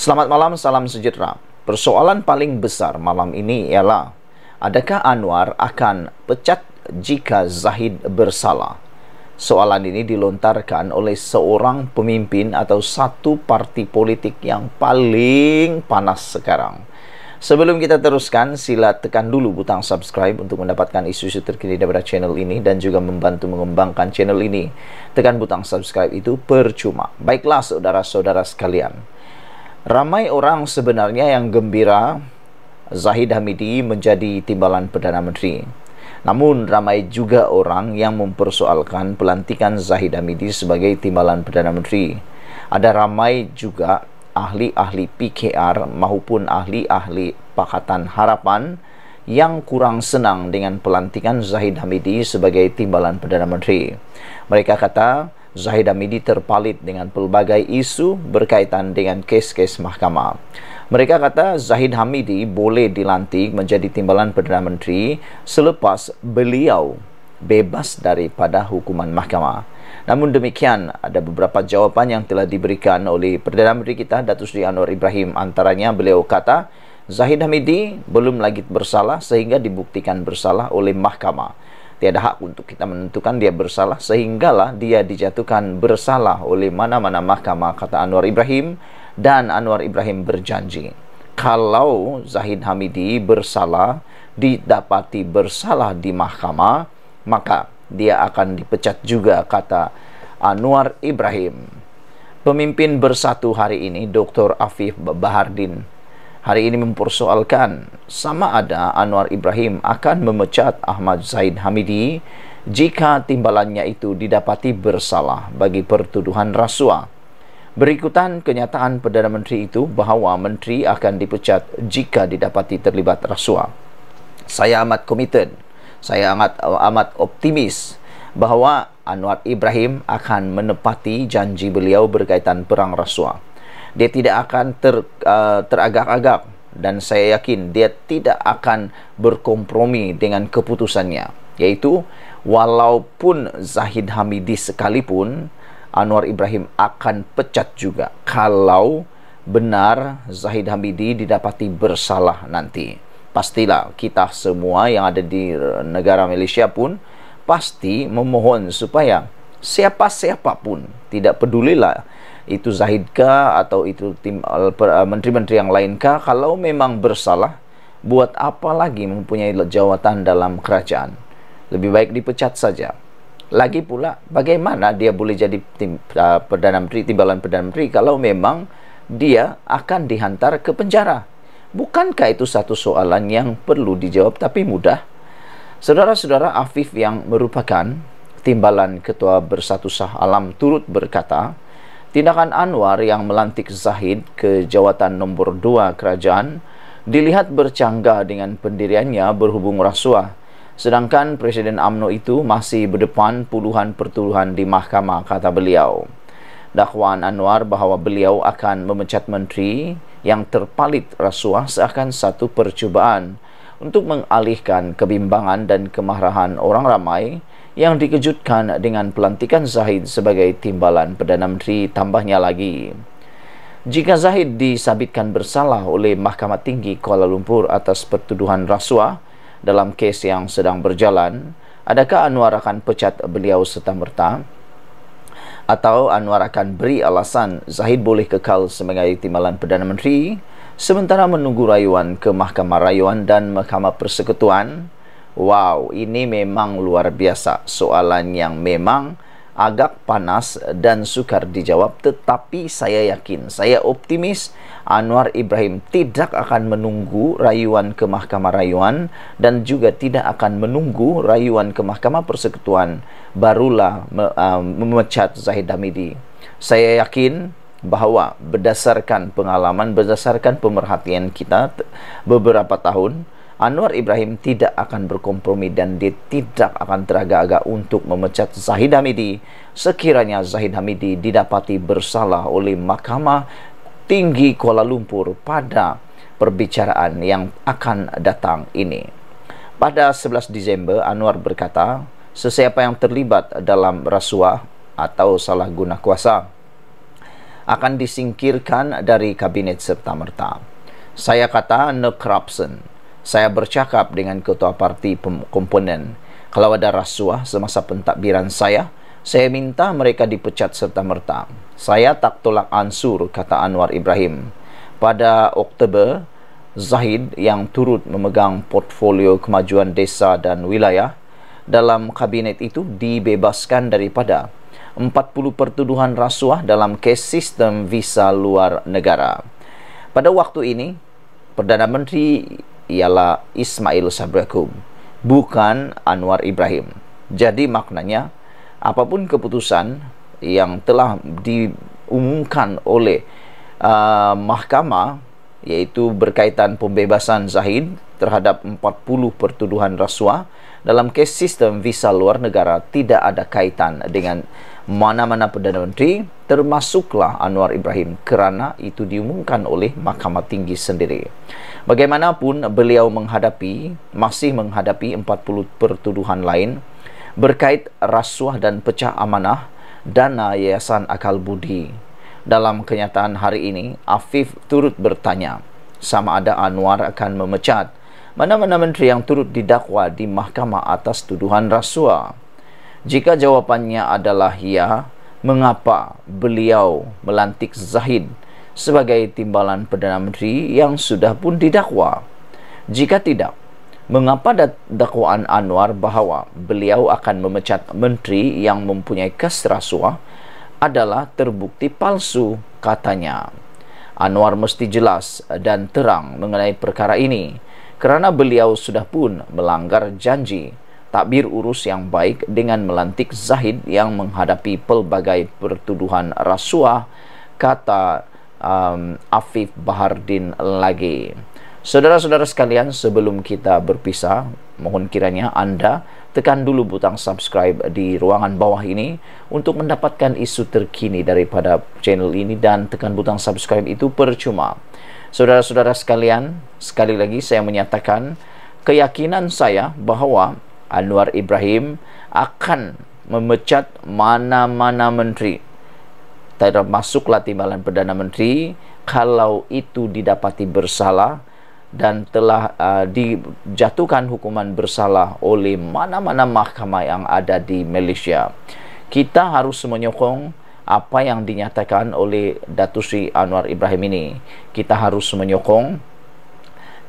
Selamat malam, salam sejahtera. Persoalan paling besar malam ini ialah adakah Anwar akan pecat jika Zahid bersalah? Soalan ini dilontarkan oleh seorang pemimpin atau satu parti politik yang paling panas sekarang. Sebelum kita teruskan, sila tekan dulu butang subscribe untuk mendapatkan isu-isu terkini daripada channel ini dan juga membantu mengembangkan channel ini. Tekan butang subscribe itu percuma. Baiklah saudara-saudara sekalian ramai orang sebenarnya yang gembira Zahid Hamidi menjadi timbalan Perdana Menteri. Namun ramai juga orang yang mempersoalkan pelantikan Zahid Hamidi sebagai timbalan Perdana Menteri. Ada ramai juga ahli-ahli PKR maupun ahli-ahli Pakatan Harapan yang kurang senang dengan pelantikan Zahid Hamidi sebagai timbalan Perdana Menteri. Mereka kata, Zahid Hamidi terpalit dengan pelbagai isu berkaitan dengan kes-kes mahkamah. Mereka kata Zahid Hamidi boleh dilantik menjadi timbalan Perdana Menteri selepas beliau bebas daripada hukuman mahkamah. Namun demikian, ada beberapa jawapan yang telah diberikan oleh Perdana Menteri kita, Datuk Sri Anwar Ibrahim. Antaranya beliau kata, Zahid Hamidi belum lagi bersalah sehingga dibuktikan bersalah oleh mahkamah. tiada hak untuk kita menentukan dia bersalah sehinggalah dia dijatuhkan bersalah oleh mana-mana mahkamah kata Anwar Ibrahim dan Anwar Ibrahim berjanji kalau Zahid Hamidi bersalah didapati bersalah di mahkamah maka dia akan dipecat juga kata Anwar Ibrahim pemimpin bersatu hari ini Dr. Afif Bahardin hari ini mempersoalkan sama ada Anwar Ibrahim akan memecat Ahmad Zaid Hamidi jika timbalannya itu didapati bersalah bagi pertuduhan rasuah. Berikutan kenyataan Perdana Menteri itu bahawa Menteri akan dipecat jika didapati terlibat rasuah. Saya amat komited, saya amat, amat optimis bahawa Anwar Ibrahim akan menepati janji beliau berkaitan perang rasuah dia tidak akan ter, uh, teragak-agak dan saya yakin dia tidak akan berkompromi dengan keputusannya yaitu walaupun Zahid Hamidi sekalipun Anwar Ibrahim akan pecat juga kalau benar Zahid Hamidi didapati bersalah nanti pastilah kita semua yang ada di negara Malaysia pun pasti memohon supaya siapa-siapa pun tidak pedulilah itu Zahid kah atau itu tim eh, eh, menteri-menteri yang lain kah kalau memang bersalah buat apa lagi mempunyai jawatan dalam kerajaan lebih baik dipecat saja lagi pula bagaimana dia boleh jadi tim, uh, perdana menteri timbalan perdana menteri kalau memang dia akan dihantar ke penjara bukankah itu satu soalan yang perlu dijawab tapi mudah saudara-saudara Afif yang merupakan timbalan ketua bersatu sah alam turut berkata Tindakan Anwar yang melantik Zahid ke jawatan nomor dua kerajaan dilihat bercanggah dengan pendiriannya berhubung rasuah. Sedangkan Presiden AMNO itu masih berdepan puluhan pertuluhan di mahkamah kata beliau. Dakwaan Anwar bahawa beliau akan memecat menteri yang terpalit rasuah seakan satu percubaan untuk mengalihkan kebimbangan dan kemarahan orang ramai yang dikejutkan dengan pelantikan Zahid sebagai timbalan Perdana Menteri tambahnya lagi. Jika Zahid disabitkan bersalah oleh Mahkamah Tinggi Kuala Lumpur atas pertuduhan rasuah dalam kes yang sedang berjalan, adakah Anwar akan pecat beliau serta merta? Atau Anwar akan beri alasan Zahid boleh kekal sebagai timbalan Perdana Menteri sementara menunggu rayuan ke Mahkamah Rayuan dan Mahkamah Persekutuan? Wow, ini memang luar biasa. Soalan yang memang agak panas dan sukar dijawab tetapi saya yakin, saya optimis Anwar Ibrahim tidak akan menunggu rayuan ke Mahkamah Rayuan dan juga tidak akan menunggu rayuan ke Mahkamah Persekutuan barulah uh, memecat Zahid Hamidi. Saya yakin bahawa berdasarkan pengalaman, berdasarkan pemerhatian kita beberapa tahun, Anwar Ibrahim tidak akan berkompromi dan dia tidak akan teragak-agak untuk memecat Zahid Hamidi sekiranya Zahid Hamidi didapati bersalah oleh Mahkamah Tinggi Kuala Lumpur pada perbicaraan yang akan datang ini. Pada 11 Disember, Anwar berkata, sesiapa yang terlibat dalam rasuah atau salah guna kuasa akan disingkirkan dari kabinet serta-merta. Saya kata no corruption, saya bercakap dengan ketua parti komponen kalau ada rasuah semasa pentadbiran saya saya minta mereka dipecat serta merta saya tak tolak ansur kata Anwar Ibrahim pada Oktober Zahid yang turut memegang portfolio kemajuan desa dan wilayah dalam kabinet itu dibebaskan daripada 40 pertuduhan rasuah dalam kes sistem visa luar negara. Pada waktu ini, Perdana Menteri ialah Ismail Sabrakum bukan Anwar Ibrahim jadi maknanya apapun keputusan yang telah diumumkan oleh uh, mahkamah yaitu berkaitan pembebasan Zahid terhadap 40 pertuduhan rasuah dalam kes sistem visa luar negara tidak ada kaitan dengan mana-mana Perdana Menteri termasuklah Anwar Ibrahim kerana itu diumumkan oleh Mahkamah Tinggi sendiri. Bagaimanapun beliau menghadapi, masih menghadapi 40 pertuduhan lain berkait rasuah dan pecah amanah dana Yayasan Akal Budi. Dalam kenyataan hari ini, Afif turut bertanya sama ada Anwar akan memecat mana-mana menteri yang turut didakwa di mahkamah atas tuduhan rasuah? Jika jawapannya adalah ya, mengapa beliau melantik Zahid sebagai timbalan Perdana Menteri yang sudah pun didakwa? Jika tidak, mengapa dakwaan Anwar bahawa beliau akan memecat menteri yang mempunyai kes rasuah adalah terbukti palsu katanya? Anwar mesti jelas dan terang mengenai perkara ini kerana beliau sudah pun melanggar janji takbir urus yang baik dengan melantik Zahid yang menghadapi pelbagai pertuduhan rasuah kata um, Afif Bahardin lagi saudara-saudara sekalian sebelum kita berpisah mohon kiranya anda tekan dulu butang subscribe di ruangan bawah ini untuk mendapatkan isu terkini daripada channel ini dan tekan butang subscribe itu percuma. Saudara-saudara sekalian, sekali lagi saya menyatakan keyakinan saya bahawa Anwar Ibrahim akan memecat mana-mana menteri termasuklah timbalan Perdana Menteri kalau itu didapati bersalah dan telah uh, dijatuhkan hukuman bersalah oleh mana-mana mahkamah yang ada di Malaysia. Kita harus menyokong apa yang dinyatakan oleh Datu Sri Anwar Ibrahim ini. Kita harus menyokong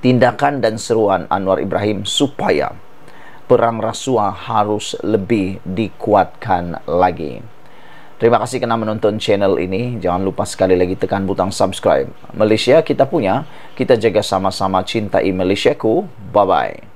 tindakan dan seruan Anwar Ibrahim supaya perang rasuah harus lebih dikuatkan lagi. Terima kasih kerana menonton channel ini. Jangan lupa sekali lagi tekan butang subscribe. Malaysia kita punya, kita jaga sama-sama cintai Malaysiaku. Bye-bye.